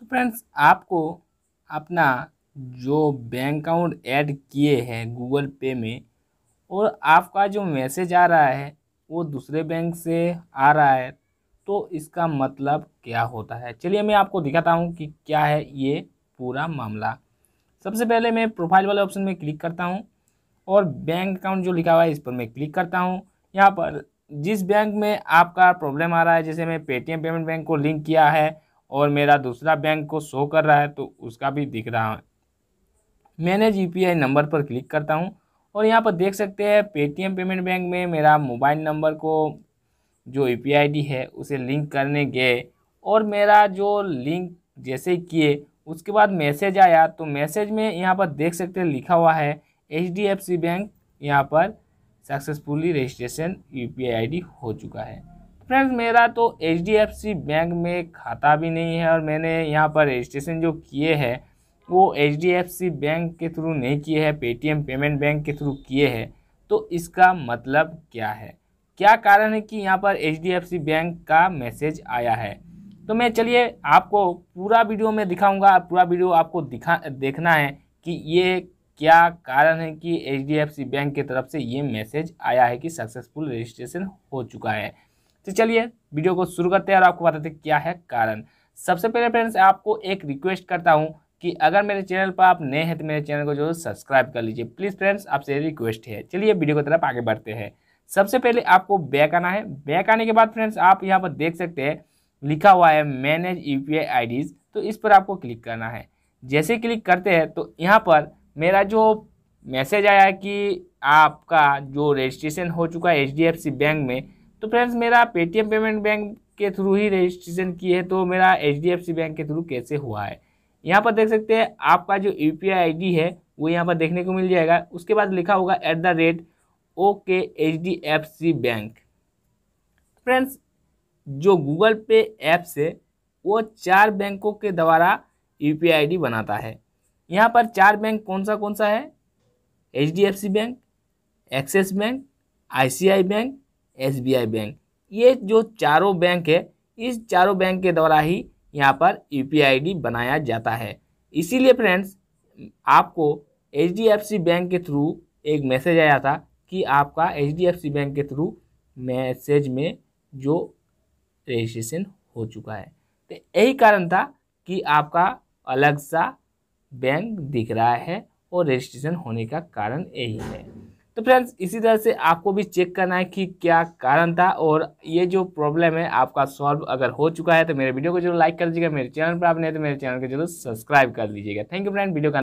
तो फ्रेंड्स आपको अपना जो बैंक अकाउंट ऐड किए हैं गूगल पे में और आपका जो मैसेज आ रहा है वो दूसरे बैंक से आ रहा है तो इसका मतलब क्या होता है चलिए मैं आपको दिखाता हूँ कि क्या है ये पूरा मामला सबसे पहले मैं प्रोफाइल वाले ऑप्शन में क्लिक करता हूँ और बैंक अकाउंट जो लिखा हुआ है इस पर मैं क्लिक करता हूँ यहाँ पर जिस बैंक में आपका प्रॉब्लम आ रहा है जैसे मैं पेटीएम पेमेंट बैंक को लिंक किया है और मेरा दूसरा बैंक को शो कर रहा है तो उसका भी दिख रहा है मैनेज आई नंबर पर क्लिक करता हूँ और यहाँ पर देख सकते हैं पेटीएम पेमेंट बैंक में मेरा मोबाइल नंबर को जो यू पी है उसे लिंक करने गए और मेरा जो लिंक जैसे किए उसके बाद मैसेज आया तो मैसेज में यहाँ पर देख सकते हैं लिखा हुआ है एच बैंक यहाँ पर सक्सेसफुली रजिस्ट्रेशन यू पी हो चुका है फ्रेंड्स मेरा तो एच बैंक में खाता भी नहीं है और मैंने यहाँ पर रजिस्ट्रेशन जो किए हैं वो एच बैंक के थ्रू नहीं किए हैं पेटीएम पेमेंट बैंक के थ्रू किए हैं तो इसका मतलब क्या है क्या कारण है कि यहाँ पर एच बैंक का मैसेज आया है तो मैं चलिए आपको पूरा वीडियो में दिखाऊंगा पूरा वीडियो आपको दिखा देखना है कि ये क्या कारण है कि एच बैंक की तरफ से ये मैसेज आया है कि सक्सेसफुल रजिस्ट्रेशन हो चुका है तो चलिए वीडियो को शुरू करते हैं और आपको बताते हैं क्या है कारण सबसे पहले फ्रेंड्स आपको एक रिक्वेस्ट करता हूँ कि अगर मेरे चैनल पर आप नए हैं तो मेरे चैनल को जो सब्सक्राइब कर लीजिए प्लीज़ फ्रेंड्स आपसे रिक्वेस्ट है चलिए वीडियो की तरफ आगे बढ़ते हैं सबसे पहले आपको बैक आना है बैक आने के बाद फ्रेंड्स आप यहाँ पर देख सकते हैं लिखा हुआ है मैनेज यू पी तो इस पर आपको क्लिक करना है जैसे क्लिक करते हैं तो यहाँ पर मेरा जो मैसेज आया है कि आपका जो रजिस्ट्रेशन हो चुका है एच बैंक में तो फ्रेंड्स मेरा पेटीएम पेमेंट बैंक के थ्रू ही रजिस्ट्रेशन की है तो मेरा एच बैंक के थ्रू कैसे हुआ है यहाँ पर देख सकते हैं आपका जो यू पी है वो यहाँ पर देखने को मिल जाएगा उसके बाद लिखा होगा at the rate okay H D F C bank friends जो गूगल पे ऐप्स है वो चार बैंकों के द्वारा यू पी बनाता है यहाँ पर चार बैंक कौन सा कौन सा है H D F C bank Axis bank I C I bank SBI bank ये जो चारों बैंक है इस चारों बैंक के द्वारा ही यहाँ पर यू पी बनाया जाता है इसीलिए फ्रेंड्स आपको एच बैंक के थ्रू एक मैसेज आया था कि आपका एच बैंक के थ्रू मैसेज में जो रजिस्ट्रेशन हो चुका है तो यही कारण था कि आपका अलग सा बैंक दिख रहा है और रजिस्ट्रेशन होने का कारण यही है तो फ्रेंड्स इसी तरह से आपको भी चेक करना है कि क्या कारण था और ये जो प्रॉब्लम है आपका सॉल्व अगर हो चुका है तो मेरे वीडियो को जरूर लाइक कर दीजिएगा मेरे चैनल पर आप नहीं तो मेरे चैनल को जरूर सब्सक्राइब कर लीजिएगा थैंक यू फ्रेंड वीडियो का